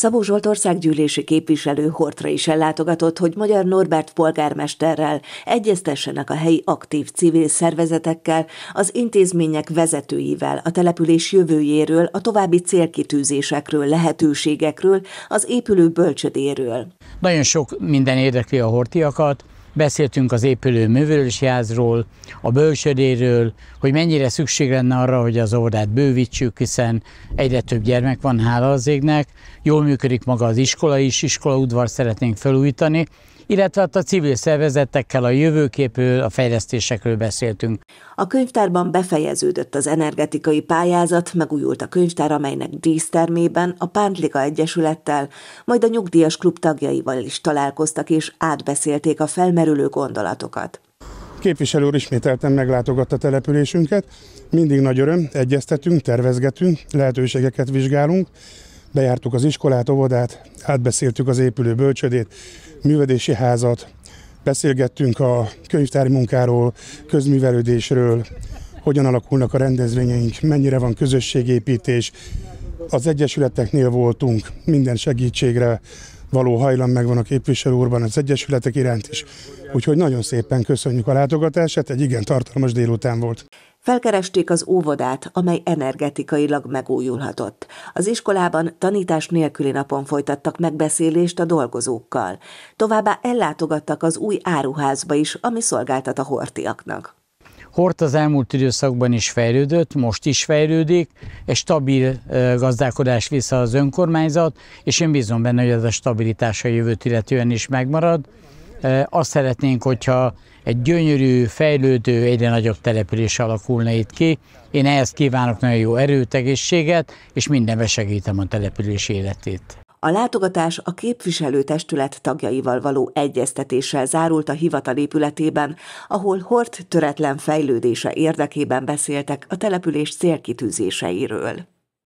Szabó Zsolt országgyűlési képviselő Hortra is ellátogatott, hogy Magyar Norbert polgármesterrel egyeztessenek a helyi aktív civil szervezetekkel, az intézmények vezetőivel, a település jövőjéről, a további célkitűzésekről, lehetőségekről, az épülő bölcsödéről. Nagyon sok minden érdekli a hortiakat, Beszéltünk az épülő házról, a bölcsödéről, hogy mennyire szükség lenne arra, hogy az óvodát bővítsük, hiszen egyre több gyermek van, hála az égnek. Jól működik maga az iskola is, iskolaudvar szeretnénk felújítani, illetve hát a civil szervezetekkel a jövőképről, a fejlesztésekről beszéltünk. A könyvtárban befejeződött az energetikai pályázat, megújult a könyvtár, amelynek dísztermében a Pántliga Egyesülettel, majd a Nyugdíjas Klub tagjaival is találkoztak és átbeszélték a felmerülő felmerülő gondolatokat. Képviselő úr ismételten meglátogatta településünket, mindig nagy öröm, egyeztetünk, tervezgetünk, lehetőségeket vizsgálunk, bejártuk az iskolát, óvodát, átbeszéltük az épülő bölcsödét, művedési házat, beszélgettünk a könyvtári munkáról, közművelődésről, hogyan alakulnak a rendezvényeink, mennyire van közösségépítés, az egyesületeknél voltunk, minden segítségre való hajlam megvan a képviselő úrban az egyesületek iránt is. Úgyhogy nagyon szépen köszönjük a látogatását, egy igen tartalmas délután volt. Felkeresték az óvodát, amely energetikailag megújulhatott. Az iskolában tanítás nélküli napon folytattak megbeszélést a dolgozókkal. Továbbá ellátogattak az új áruházba is, ami szolgáltat a hortiaknak. Hort az elmúlt időszakban is fejlődött, most is fejlődik, egy stabil gazdálkodás vissza az önkormányzat, és én bízom benne, hogy ez a stabilitás a jövőt illetően is megmarad. Azt szeretnénk, hogyha egy gyönyörű, fejlődő, egyre nagyobb település alakulna itt ki. Én ehhez kívánok nagyon jó erőt, egészséget, és mindenbe segítem a település életét. A látogatás a képviselőtestület tagjaival való egyeztetéssel zárult a hivatal épületében, ahol Hort töretlen fejlődése érdekében beszéltek a település célkitűzéseiről.